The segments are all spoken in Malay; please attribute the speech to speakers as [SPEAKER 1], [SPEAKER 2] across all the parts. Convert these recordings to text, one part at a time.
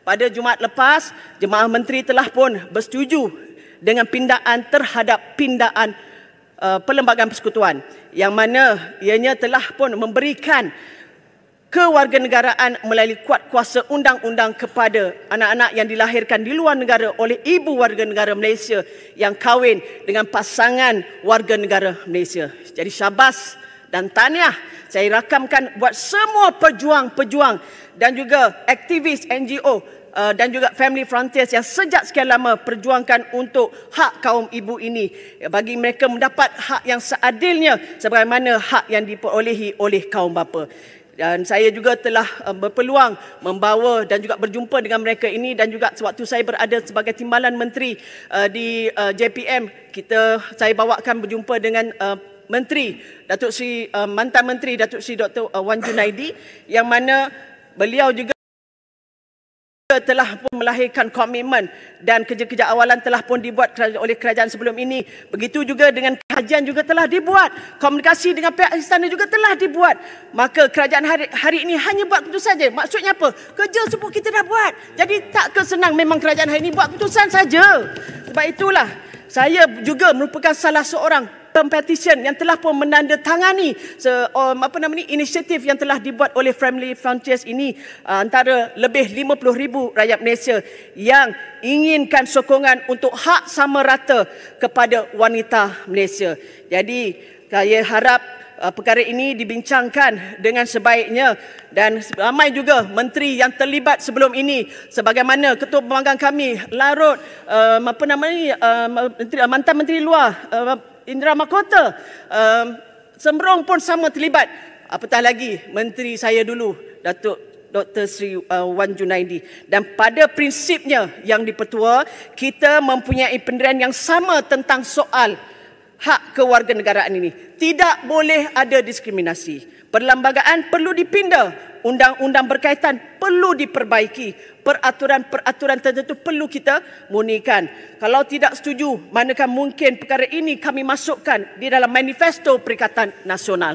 [SPEAKER 1] Pada Jumaat lepas, jemaah menteri telah pun bersetuju dengan pindaan terhadap pindaan uh, Perlembagaan Persekutuan yang mana ianya telah pun memberikan kewarganegaraan melalui kuat kuasa undang-undang kepada anak-anak yang dilahirkan di luar negara oleh ibu warga negara Malaysia yang kahwin dengan pasangan warga negara Malaysia. Jadi syabas dan tahniah saya rakamkan buat semua pejuang-pejuang dan juga aktivis NGO uh, dan juga Family Frontiers yang sejak sekian lama perjuangkan untuk hak kaum ibu ini bagi mereka mendapat hak yang seadilnya sebagaimana hak yang diperolehi oleh kaum bapa. Dan saya juga telah uh, berpeluang membawa dan juga berjumpa dengan mereka ini dan juga sewaktu saya berada sebagai timbalan menteri uh, di JPM kita saya bawakan berjumpa dengan menteri Datuk Seri uh, mantan menteri Datuk Seri Dr uh, Wan Junaidi yang mana beliau juga telah pun melahirkan komitmen dan kerja-kerja awalan telah pun dibuat oleh kerajaan sebelum ini begitu juga dengan kajian juga telah dibuat komunikasi dengan pihak istana juga telah dibuat maka kerajaan hari, hari ini hanya buat keputusan saja maksudnya apa kerja semua kita dah buat jadi tak kesenang memang kerajaan hari ini buat keputusan saja sebab itulah saya juga merupakan salah seorang competition yang telah pun menandatangani se, um, apa nama ni inisiatif yang telah dibuat oleh Family Frontiers ini uh, antara lebih 50,000 rakyat Malaysia yang inginkan sokongan untuk hak sama rata kepada wanita Malaysia. Jadi saya harap Eh, perkara ini dibincangkan dengan sebaiknya dan ramai juga menteri yang terlibat sebelum ini sebagaimana ketua pemanggang kami Larut uh, apa nama ni uh, mantan menteri luar uh, Indra Mahkota uh, Semrong pun sama terlibat apatah lagi menteri saya dulu Datuk Dr. Sri Wan Junaidi dan pada prinsipnya yang dipertua kita mempunyai pendirian yang sama tentang soal hak kewarganegaraan ini. Tidak boleh ada diskriminasi. Perlembagaan perlu dipindah, Undang-undang berkaitan perlu diperbaiki. Peraturan-peraturan tertentu perlu kita munikan. Kalau tidak setuju, manakah mungkin perkara ini kami masukkan di dalam manifesto Perikatan Nasional.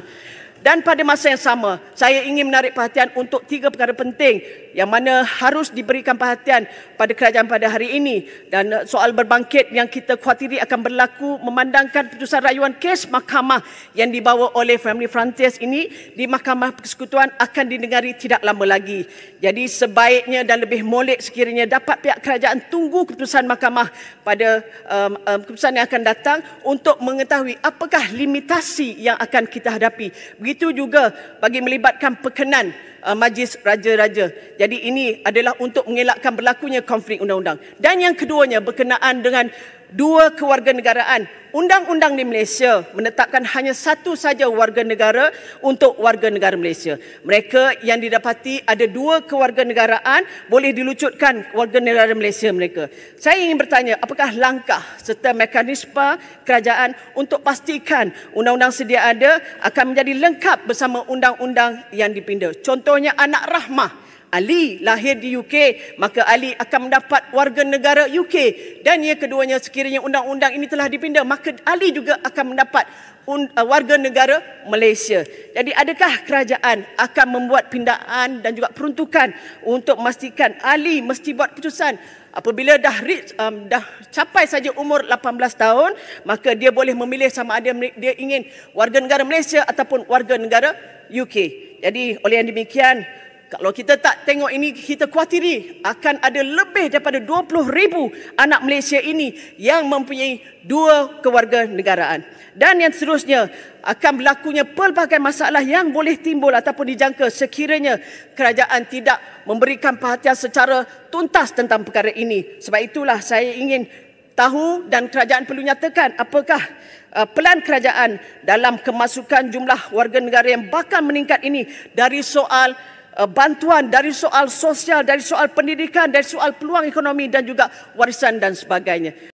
[SPEAKER 1] Dan pada masa yang sama, saya ingin menarik perhatian untuk tiga perkara penting yang mana harus diberikan perhatian pada kerajaan pada hari ini. Dan eh, soal berbangkit yang kita khawatiri akan berlaku memandangkan putusan rayuan kes mahkamah yang dibawa oleh Family Frontiers ini di Mahkamah Persekutuan akan didengari tidak lama lagi. Jadi sebaiknya dan lebih molek sekiranya dapat pihak kerajaan tunggu keputusan mahkamah pada um, um, keputusan yang akan datang untuk mengetahui apakah limitasi yang akan kita hadapi. Begitu juga bagi melibatkan perkenan uh, majlis raja-raja. Jadi ini adalah untuk mengelakkan berlakunya konflik undang-undang. Dan yang keduanya berkenaan dengan dua kewarganegaraan. Undang-undang di Malaysia menetapkan hanya satu saja warga negara untuk warga negara Malaysia. Mereka yang didapati ada dua kewarganegaraan boleh dilucutkan warga negara Malaysia mereka. Saya ingin bertanya apakah langkah serta mekanisme kerajaan untuk pastikan undang-undang sedia ada akan menjadi lengkap bersama undang-undang yang dipindah. Contoh contohnya anak rahmah Ali lahir di UK, maka Ali akan mendapat warga negara UK. Dan yang keduanya sekiranya undang-undang ini telah dipindah, maka Ali juga akan mendapat uh, warga negara Malaysia. Jadi adakah kerajaan akan membuat pindaan dan juga peruntukan untuk memastikan Ali mesti buat keputusan apabila dah reach, um, dah capai saja umur 18 tahun maka dia boleh memilih sama ada dia ingin warga negara Malaysia ataupun warga negara UK. Jadi oleh yang demikian kalau kita tak tengok ini, kita khawatiri akan ada lebih daripada 20 ribu anak Malaysia ini yang mempunyai dua keluarga negaraan. Dan yang seterusnya, akan berlakunya pelbagai masalah yang boleh timbul ataupun dijangka sekiranya kerajaan tidak memberikan perhatian secara tuntas tentang perkara ini. Sebab itulah saya ingin tahu dan kerajaan perlu nyatakan apakah uh, pelan kerajaan dalam kemasukan jumlah warga negara yang bakal meningkat ini dari soal Eh, bantuan dari soal sosial dari soal pendidikan dari soal peluang ekonomi dan juga warisan dan sebagainya